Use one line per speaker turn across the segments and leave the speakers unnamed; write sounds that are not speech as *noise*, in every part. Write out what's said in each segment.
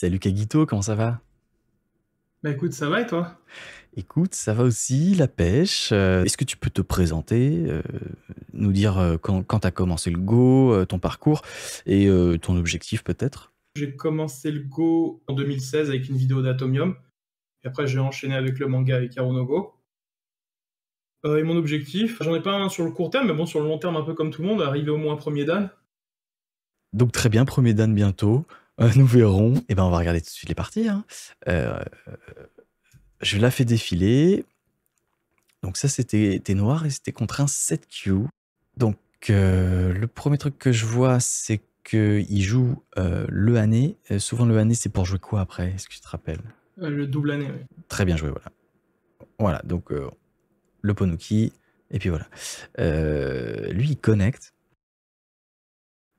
Salut Kagito, comment ça va
Bah écoute, ça va et toi
Écoute, ça va aussi, la pêche. Euh, est-ce que tu peux te présenter, euh, nous dire euh, quand, t'as commencé le Go, ton parcours et ton objectif peut-être
J'ai commencé le Go en 2016 avec une vidéo d'Atomium. Et après, j'ai enchaîné avec le manga avec Arunogo. et mon objectif, j'en ai pas un sur le court terme, mais bon, sur le long terme, un peu comme tout le monde, arriver au moins premier Dan.
Donc très bien, premier Dan bientôt. Euh, nous verrons. Et eh ben, on va regarder tout de suite les parties. Hein. Euh, je la fais défiler. Donc ça, c'était noir et c'était contre un 7Q. Donc euh, le premier truc que je vois, c'est qu'il joue le année. souvent, le année, c'est pour jouer quoi après Est-ce que tu te rappelles
Le double année, oui.
Très bien joué, voilà. Voilà, donc le Ponuki, et puis voilà. lui, il connecte.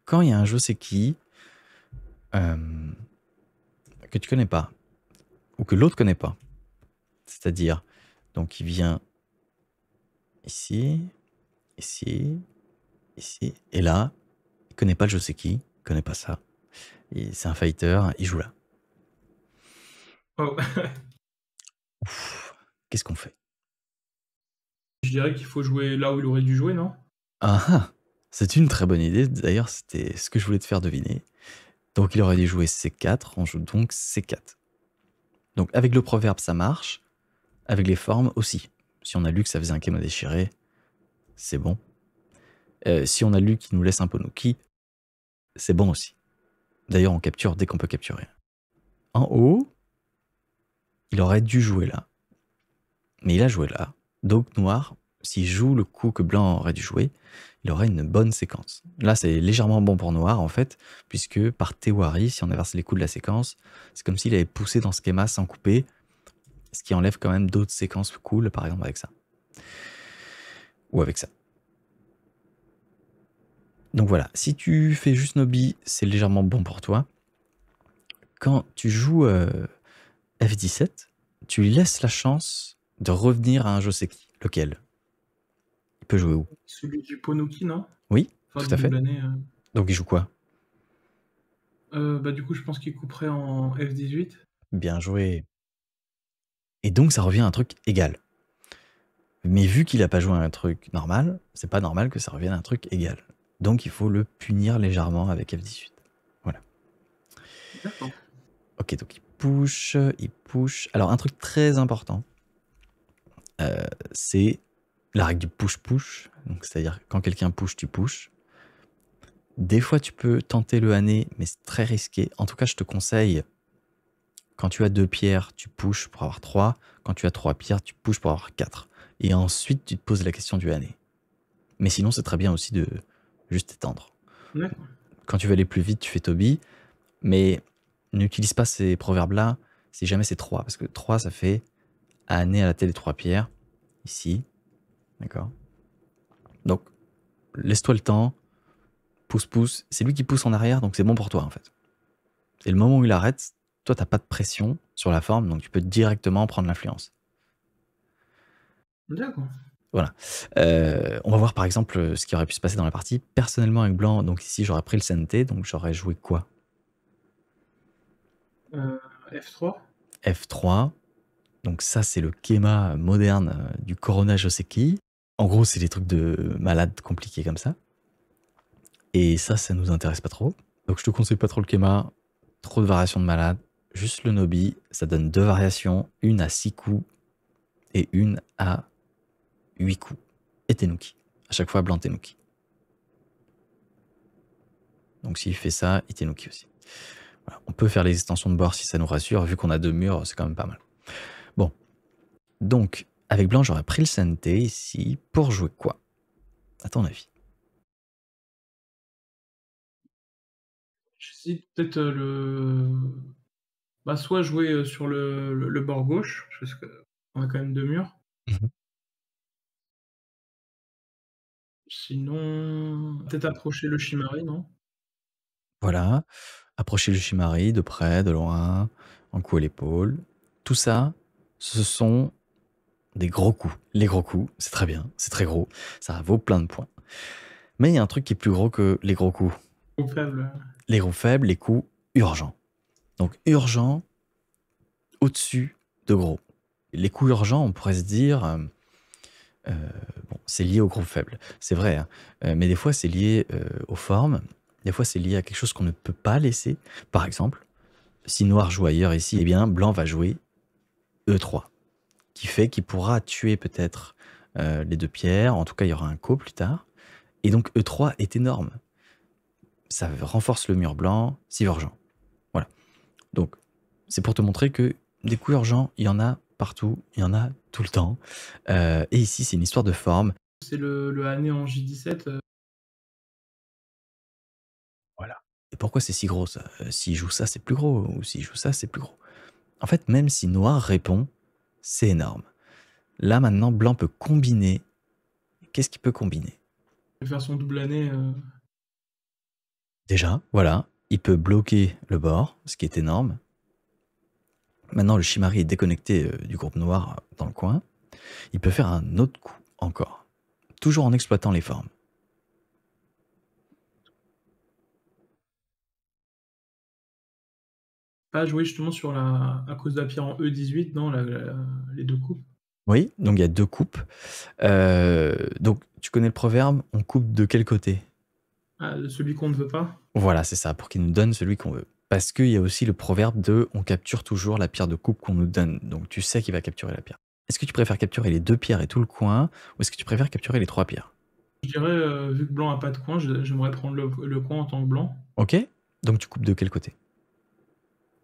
Quand il y a un jeu, c'est qui euh, que tu connais pas, ou que l'autre connaît pas. C'est-à-dire, donc il vient ici, ici, ici, et là, il connaît pas le je sais qui, il connaît pas ça. C'est un fighter, il joue là. Oh. *laughs* Qu'est-ce qu'on fait
Je dirais qu'il faut jouer là où il aurait dû jouer, non
Ah, ah c'est une très bonne idée. D'ailleurs, c'était ce que je voulais te faire deviner. Donc il aurait dû jouer C4, on joue donc C4. Donc avec le proverbe ça marche, avec les formes aussi. Si on a lu que ça faisait un kémo déchiré, c'est bon. Euh, si on a lu qu'il nous laisse un ponuki, c'est bon aussi. D'ailleurs on capture dès qu'on peut capturer. En haut, il aurait dû jouer là. Mais il a joué là. Donc noir, s'il joue le coup que blanc aurait dû jouer, il aurait une bonne séquence. Là, c'est légèrement bon pour noir, en fait, puisque par Tewari, si on inverse les coups de la séquence, c'est comme s'il avait poussé dans ce schéma sans couper, ce qui enlève quand même d'autres séquences cool, par exemple avec ça. Ou avec ça. Donc voilà, si tu fais juste Nobi, c'est légèrement bon pour toi. Quand tu joues euh, F17, tu laisses la chance de revenir à un Joseki. Lequel peut jouer où
Celui du Ponoki non
Oui, tout à fait. Euh. Donc il joue quoi
euh, bah, Du coup, je pense qu'il couperait en F18.
Bien joué. Et donc, ça revient à un truc égal. Mais vu qu'il n'a pas joué à un truc normal, c'est pas normal que ça revienne à un truc égal. Donc, il faut le punir légèrement avec F18. Voilà. Ok, donc il push, il push. Alors, un truc très important, euh, c'est la règle du push-push, c'est-à-dire quand quelqu'un push, tu pushes. Des fois, tu peux tenter le hanné, mais c'est très risqué. En tout cas, je te conseille, quand tu as deux pierres, tu pushes pour avoir trois. Quand tu as trois pierres, tu pushes pour avoir quatre. Et ensuite, tu te poses la question du hanné. Mais sinon, c'est très bien aussi de juste t'étendre. Quand tu veux aller plus vite, tu fais Toby. Mais n'utilise pas ces proverbes-là si jamais c'est trois. Parce que trois, ça fait hanné à la tête des trois pierres. Ici, D'accord Donc, laisse-toi le temps, pousse, pousse. C'est lui qui pousse en arrière, donc c'est bon pour toi, en fait. Et le moment où il arrête, toi, t'as pas de pression sur la forme, donc tu peux directement prendre l'influence. D'accord. Voilà. Euh, on va voir par exemple ce qui aurait pu se passer dans la partie. Personnellement, avec Blanc, donc ici j'aurais pris le cnt donc j'aurais joué quoi
F3. Euh,
F3. Donc ça, c'est le schéma moderne euh, du Corona Joseki. En gros, c'est des trucs de malades compliqués comme ça. Et ça, ça nous intéresse pas trop. Donc je te conseille pas trop le Kema, trop de variations de malades. Juste le Nobi, ça donne deux variations, une à six coups et une à huit coups. Et Tenuki. À chaque fois, blanc Tenuki. Donc s'il fait ça, il Tenuki aussi. On peut faire les extensions de bord si ça nous rassure. Vu qu'on a deux murs, c'est quand même pas mal. Bon. Donc, avec blanc, j'aurais pris le santé ici pour jouer quoi À ton avis
sais peut-être euh, le. Bah, soit jouer euh, sur le, bord gauche, parce qu'on a quand même deux murs. Mm-hmm. Sinon, peut-être approcher le chimari non
Voilà, approcher le chimari de près, de loin, en coup l'épaule. Tout ça, ce sont des gros coups. Les gros coups, c'est très bien, c'est très gros, ça vaut plein de points. Mais il y a un truc qui est plus gros que les gros coups. Les coups faibles. Les coups faibles, les coups urgents. Donc urgent, au-dessus de gros. Les coups urgents, on pourrait se dire, euh, euh, c'est lié aux gros faibles, c'est vrai, hein. euh, mais des fois c'est lié aux formes, des fois c'est lié à quelque chose qu'on ne peut pas laisser. Par exemple, si noir joue ailleurs ici, eh bien blanc va jouer E3 qui fait qu'il pourra tuer peut-être euh, les deux pierres. En tout cas, il y aura un coup plus tard. Et donc, E3 est énorme. Ça renforce le mur blanc, Urgent. Voilà. Donc, c'est pour te montrer que des coups urgents, il y en a partout, il y en a tout le temps. Euh, et ici, c'est une histoire de forme.
C'est le, le année en J17. Euh.
Voilà. Et pourquoi c'est si gros ça S'il joue ça, c'est plus gros. Ou s'il joue ça, c'est plus gros. En fait, même si Noir répond, c'est énorme. Là, maintenant, Blanc peut combiner. Qu'est-ce qu'il peut combiner
Faire son double année. Euh.
Déjà, voilà. Il peut bloquer le bord, ce qui est énorme. Maintenant, le Chimari est déconnecté euh, du groupe noir euh, dans le coin. Il peut faire un autre coup encore, toujours en exploitant les formes.
pas joué justement sur la, à cause de la pierre en E18 dans les deux coupes.
Oui, donc il y a deux coupes. Euh, donc tu connais le proverbe, on coupe de quel côté
ah, Celui qu'on ne veut pas.
Voilà, c'est ça, pour qu'il nous donne celui qu'on veut. Parce qu'il y a aussi le proverbe de on capture toujours la pierre de coupe qu'on nous donne. Donc tu sais qu'il va capturer la pierre. Est-ce que tu préfères capturer les deux pierres et tout le coin, ou est-ce que tu préfères capturer les trois pierres
Je dirais, euh, vu que blanc n'a pas de coin, j'aimerais prendre le coin en tant que blanc.
Ok, donc tu coupes de quel côté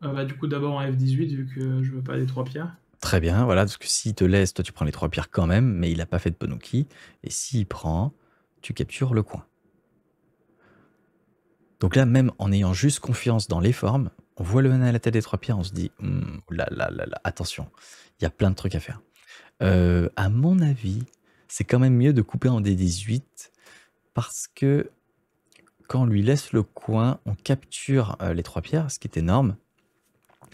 euh, bah, du coup, d'abord en F18, vu que je veux pas les trois pierres.
Très bien, voilà, parce que s'il te laisse, toi tu prends les trois pierres quand même, mais il n'a pas fait de Ponoki. Et s'il prend, tu captures le coin. Donc là, même en ayant juste confiance dans les formes, on voit le mana à la tête des trois pierres, on se dit, hmm, là, attention, il y a plein de trucs à faire. Euh, à mon avis, c'est quand même mieux de couper en D18 parce que quand on lui laisse le coin, on capture euh, les trois pierres, ce qui est énorme.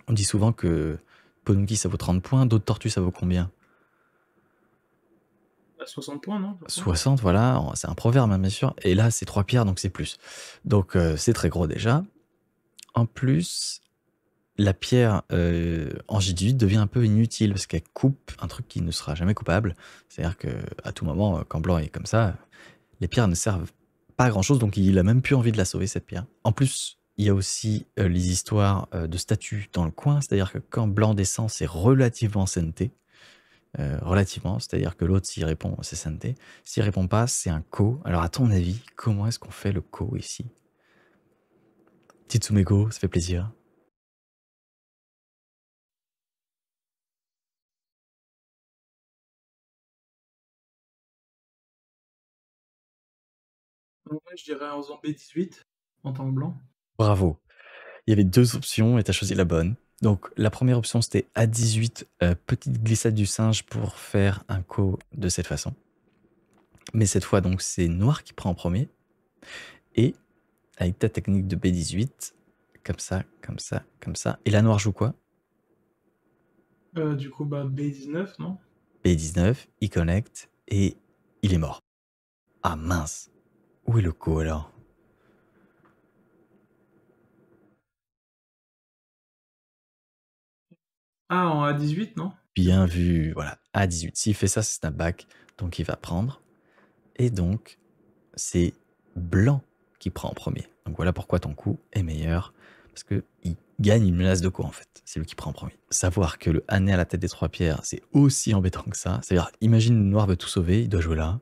On dit souvent que Ponuki ça vaut 30 points, d'autres tortues ça vaut combien
60 bah, points, non 60,
voilà, c'est un proverbe, hein, bien sûr. Et là, c'est 3 pierres, donc c'est plus. Donc, euh, c'est très gros déjà. En plus, la pierre euh, en j devient un peu inutile parce qu'elle coupe un truc qui ne sera jamais coupable. C'est-à-dire qu'à tout moment, euh, quand Blanc est comme ça, les pierres ne servent pas à grand-chose, donc il a même plus envie de la sauver, cette pierre. En plus, il y a aussi euh, les histoires euh, de statues dans le coin, c'est-à-dire que quand Blanc descend, c'est relativement sainté. Euh, relativement, c'est-à-dire que l'autre, s'y répond, c'est sainté. S'il répond pas, c'est un co. Alors, à ton avis, comment est-ce qu'on fait le co ici Titsumego, ça fait plaisir.
je dirais en zombie 18 en tant blanc.
Bravo. Il y avait deux options et tu as choisi la bonne. Donc la première option c'était A18, euh, petite glissade du singe pour faire un co de cette façon. Mais cette fois donc c'est noir qui prend en premier. Et avec ta technique de B18, comme ça, comme ça, comme ça. Et la noire joue quoi
euh, Du coup bah B19 non
B19, il connecte et il est mort. Ah mince, où est le co alors
Ah, en A18, non
Bien vu, voilà, A18. S'il fait ça, c'est bac donc il va prendre. Et donc, c'est blanc qui prend en premier. Donc voilà pourquoi ton coup est meilleur, parce que il gagne une menace de coup en fait. C'est lui qui prend en premier. Savoir que le hanné à la tête des trois pierres, c'est aussi embêtant que ça. C'est-à-dire, imagine noir veut tout sauver, il doit jouer là.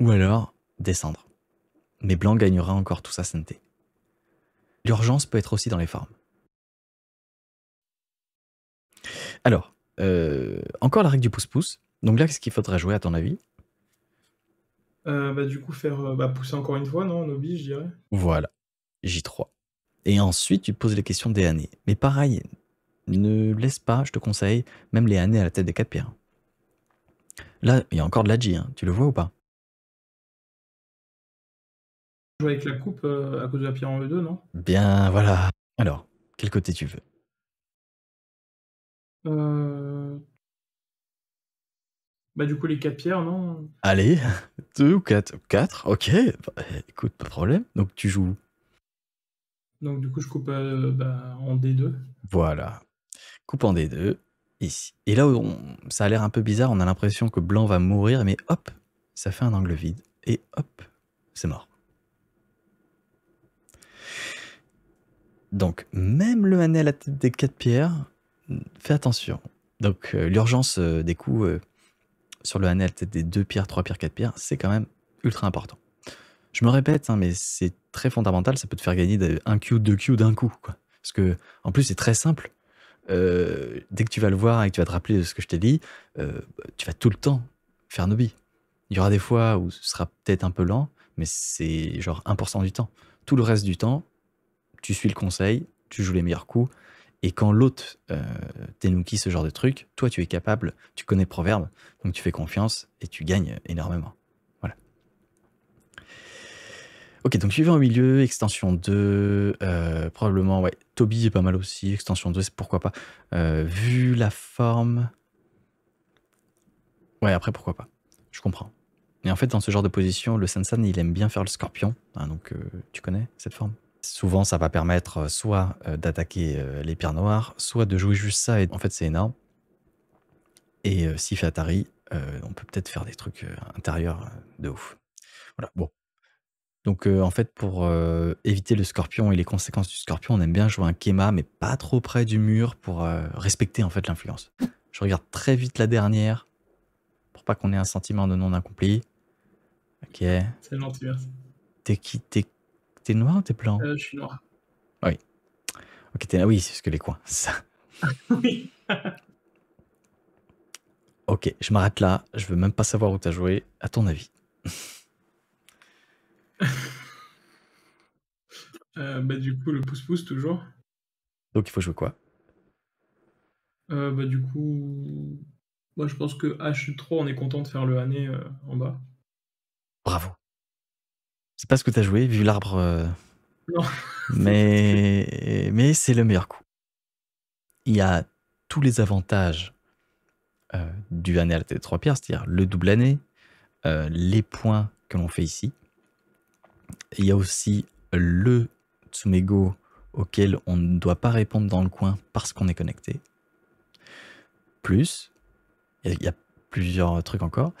Ou alors, descendre. Mais blanc gagnera encore tout sa santé. L'urgence peut être aussi dans les formes. Alors, euh, encore la règle du pouce-pouce. Donc là, qu'est-ce qu'il faudra jouer à ton avis
euh, bah, Du coup, faire euh, bah, pousser encore une fois, non Nobi, je dirais.
Voilà, J3. Et ensuite, tu poses les questions des années. Mais pareil, ne laisse pas, je te conseille, même les années à la tête des 4 pierres. Là, il y a encore de la J, hein. tu le vois ou pas
Jouer avec la coupe à cause de la pierre en E2, non
Bien, voilà. Alors, quel côté tu veux
euh, bah du coup les 4 pierres, non
Allez, 2 *laughs* ou 4 4, ok, bah, écoute, pas de problème. Donc tu joues.
Donc du coup je coupe euh, bah, en D2.
Voilà. Coupe en D2, ici. Et là, on... ça a l'air un peu bizarre, on a l'impression que blanc va mourir, mais hop, ça fait un angle vide. Et hop, c'est mort. Donc, même le manel à la tête des 4 pierres, fais attention. Donc, euh, l'urgence euh, des coups euh, sur le anel peut-être des deux pires, trois pires, 4 pires, c'est quand même ultra important. Je me répète, hein, mais c'est très fondamental, ça peut te faire gagner un Q, deux Q d'un coup. Parce que, en plus, c'est très simple. dès que tu vas le voir et que tu vas te rappeler de ce que je t'ai dit, tu vas tout le temps faire Nobi. Il y aura des fois où ce sera peut-être un peu lent, mais c'est genre 1% du temps. Tout le reste du temps, tu suis le conseil, tu joues les meilleurs coups, et quand l'autre euh, ce genre de truc, toi, tu es capable, tu connais le proverbe, donc tu fais confiance et tu gagnes énormément. Voilà. Ok, donc suivant au milieu, extension 2, euh, probablement, ouais, Toby est pas mal aussi, extension 2, pourquoi pas. Euh, vu la forme. Ouais, après, pourquoi pas. Je comprends. mais en fait, dans ce genre de position, le Sansan, il aime bien faire le scorpion. Hein, donc, euh, tu connais cette forme Souvent, ça va permettre euh, soit euh, d'attaquer euh, les pierres noires, soit de jouer juste ça. Et en fait, c'est énorme. Et si fait Atari, on peut peut-être faire des trucs intérieurs de ouf. Voilà, bon. Donc, en fait, pour éviter le scorpion et les conséquences du scorpion, on aime bien jouer un Kema, mais pas trop près du mur pour respecter en fait l'influence. Je regarde très vite la dernière pour pas qu'on ait un sentiment de non accompli. Ok. C'est gentil, merci. T'es qui, T'es noir ou t'es blanc euh, Je suis noir. oui. Ok, t'es là. Oui, c'est ce que les coins. *laughs* Ça. oui. ok, je m'arrête là. Je veux même pas savoir où t'as joué. À ton avis *laughs*
euh, Bah du coup, le pouce-pouce toujours.
Donc il faut jouer quoi
euh, Bah du coup, moi je pense que H3, ah, on est content de faire le année en bas. Bravo.
C'est pas ce que tu as joué, vu l'arbre. Euh, non. *laughs* Mais, c'est le meilleur coup. Il y a tous les avantages euh, du année à la tête de trois pierres, c'est-à-dire le double année, euh, les points que l'on fait ici. Il y a aussi le Tsumego auquel on ne doit pas répondre dans le coin parce qu'on est connecté. Plus, il y a plusieurs trucs encore.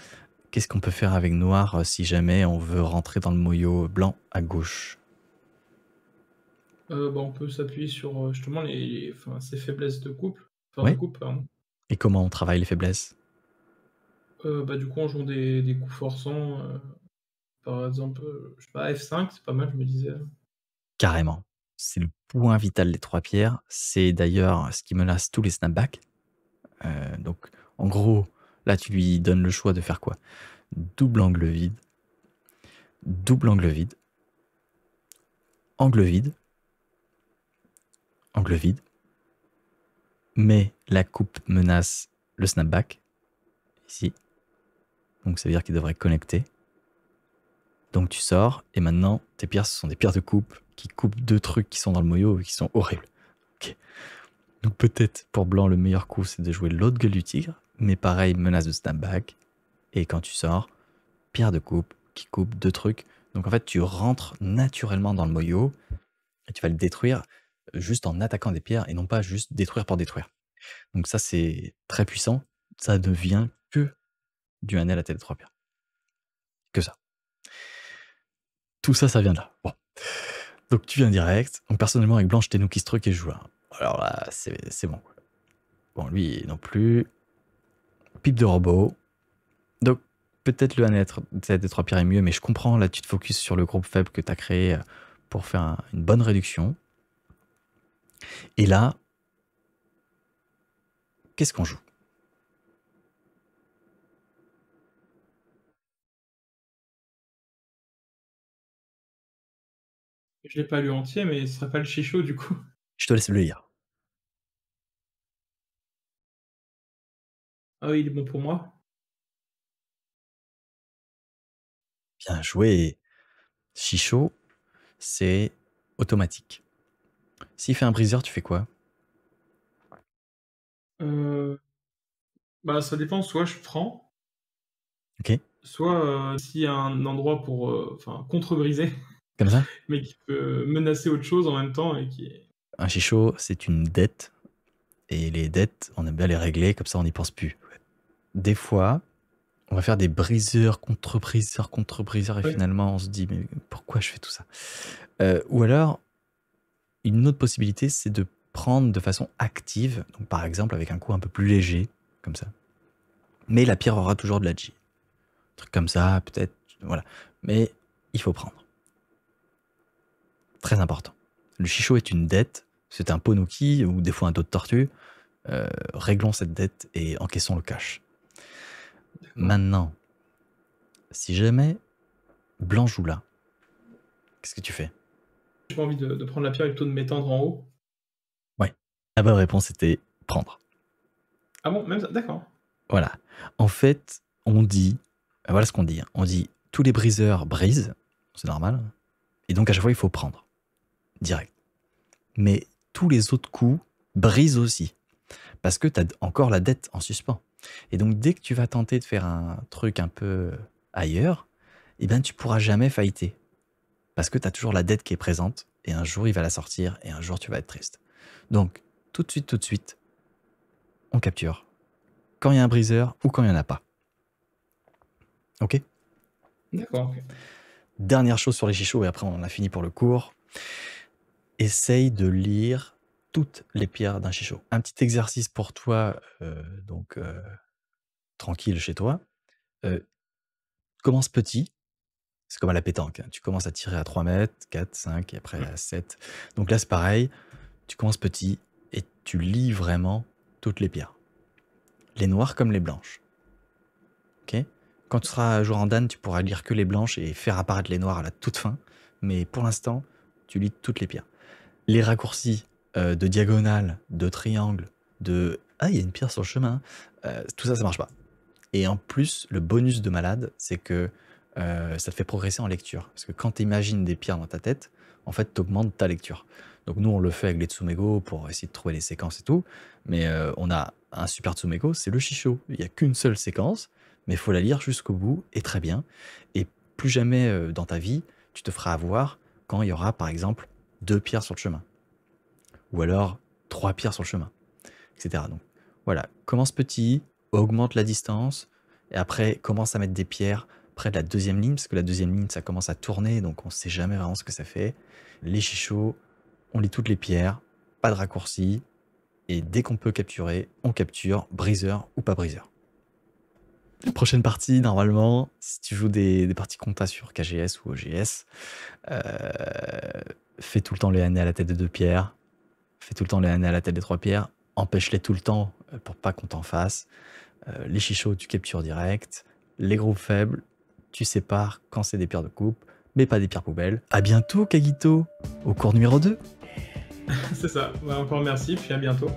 Qu'est-ce qu'on peut faire avec noir euh, si jamais on veut rentrer dans le moyo blanc à gauche
euh, bah, On peut s'appuyer sur euh, justement les, ces faiblesses de couple. coupe,
Et comment on travaille les faiblesses
bah, Du coup, on joue des, coups forçants. par exemple, je sais pas, F5, c'est pas mal, je me disais.
Carrément. C'est le point vital des trois pierres. C'est d'ailleurs ce qui menace tous les snapbacks. donc, en gros, Là, tu lui donnes le choix de faire quoi Double angle vide, double angle vide, angle vide, angle vide, mais la coupe menace le snapback, ici. Donc ça veut dire qu'il devrait connecter. Donc tu sors, et maintenant, tes pierres, ce sont des pierres de coupe qui coupent deux trucs qui sont dans le moyeu et qui sont horribles. Donc peut-être pour Blanc, le meilleur coup, c'est de jouer l'autre gueule du tigre, mais pareil, menace de snapback. Et quand tu sors, pierre de coupe qui coupe deux trucs. Donc en fait, tu rentres naturellement dans le moyo et tu vas le détruire juste en attaquant des pierres et non pas juste détruire pour détruire. Donc ça, c'est très puissant. Ça ne vient que du anneau à tête trois pierres. Que ça. Tout ça, ça vient de là. Bon. Donc tu viens direct. Donc personnellement, avec Blanche, t'es nous qui se truc et joue. Hein. Alors là, c'est bon. Bon, lui non plus pipe de robot. Donc, peut-être le 1 des 3 pire est mieux, mais je comprends. Là, tu te focuses sur le groupe faible que tu as créé euh, pour faire une bonne réduction. Et là, qu'est-ce qu'on joue
Je l'ai pas lu entier, mais ce serait pas le chichot du coup.
Je te laisse le lire.
Ah, oui, il est bon pour moi.
Bien joué. Chichot, c'est automatique. S'il fait un briseur, tu fais quoi
euh, Bah, ça dépend. Soit je prends. Soit euh, s'il y a un endroit pour, euh, contre-briser. *laughs* Comme ça. mais qui peut menacer autre chose en même temps et qui.
Un chichot, c'est une dette. Et les dettes, on aime bien les régler, comme ça on n'y pense plus des fois, on va faire des briseurs, contre-briseurs, contre-briseurs, et finalement, on se dit, mais pourquoi je fais tout ça euh, Ou alors, une autre possibilité, c'est de prendre de façon active, donc par exemple avec un coup un peu plus léger, comme ça. Mais la pierre aura toujours de la G. Un truc comme ça, peut-être, voilà. Mais il faut prendre. Très important. Le chichot est une dette, c'est un ponuki ou des fois un dos de tortue. Euh, réglons cette dette et encaissons le cash. Maintenant, si jamais Blanc joue là, qu'est-ce que tu fais
J'ai pas envie de, prendre la pierre plutôt de m'étendre en haut.
Ouais. La bonne réponse était prendre.
Ah bon, même ça D'accord.
Voilà. En fait, on dit. Euh, voilà ce qu'on dit. Hein. On dit tous les briseurs brisent, c'est normal. Et donc à chaque fois, il faut prendre. Direct. Mais tous les autres coups brisent aussi. Parce que tu as encore la dette en suspens. Et donc, dès que tu vas tenter de faire un truc un peu ailleurs, eh bien, tu pourras jamais failliter. Parce que tu as toujours la dette qui est présente, et un jour, il va la sortir, et un jour, tu vas être triste. Donc, tout de suite, tout de suite, on capture. Quand il y a un briseur ou quand il n'y en a pas. OK D'accord. Dernière chose sur les chichots, et après, on a fini pour le cours. Essaye de lire toutes les pierres d'un chichot. Un petit exercice pour toi, euh, donc euh, tranquille chez toi. Euh, commence petit, c'est comme à la pétanque, hein. tu commences à tirer à 3 mètres, 4, 5 et après mmh. à 7. Donc là c'est pareil, tu commences petit et tu lis vraiment toutes les pierres. Les noires comme les blanches. ok Quand tu seras jour en Dan, tu pourras lire que les blanches et faire apparaître les noires à la toute fin. Mais pour l'instant, tu lis toutes les pierres. Les raccourcis, euh, de diagonale, de triangle, de ah, il y a une pierre sur le chemin, euh, tout ça, ça marche pas. Et en plus, le bonus de malade, c'est que euh, ça te fait progresser en lecture. Parce que quand tu imagines des pierres dans ta tête, en fait, tu augmentes ta lecture. Donc nous, on le fait avec les Tsumego pour essayer de trouver les séquences et tout. Mais on a un super Tsumego, c'est le Shisho. Il n'y a qu'une seule séquence, mais il faut la lire jusqu'au bout et très bien. Et plus jamais dans ta vie, tu te feras avoir quand il y aura, par exemple, deux pierres sur le chemin ou alors trois pierres sur le chemin, etc. Donc voilà, commence petit, augmente la distance, et après commence à mettre des pierres près de la deuxième ligne, parce que la deuxième ligne, ça commence à tourner, donc on ne sait jamais vraiment ce que ça fait. Les chichots, on lit toutes les pierres, pas de raccourci, et dès qu'on peut capturer, on capture, briseur ou pas briseur. prochaine partie, normalement, si tu joues des, parties compta sur KGS ou OGS, euh, fais tout le temps les années à la tête de deux pierres, fais tout le temps les années à la tête des trois pierres, empêche-les tout le temps euh, pour pas qu'on t'en fasse. Euh, les chichots, tu captures direct. Les groupes faibles, tu sépares quand c'est des pierres de coupe, mais pas des pierres poubelles. À bientôt, Kagito, au cours numéro 2.
*laughs* c'est ça. Bah, encore merci, puis à bientôt.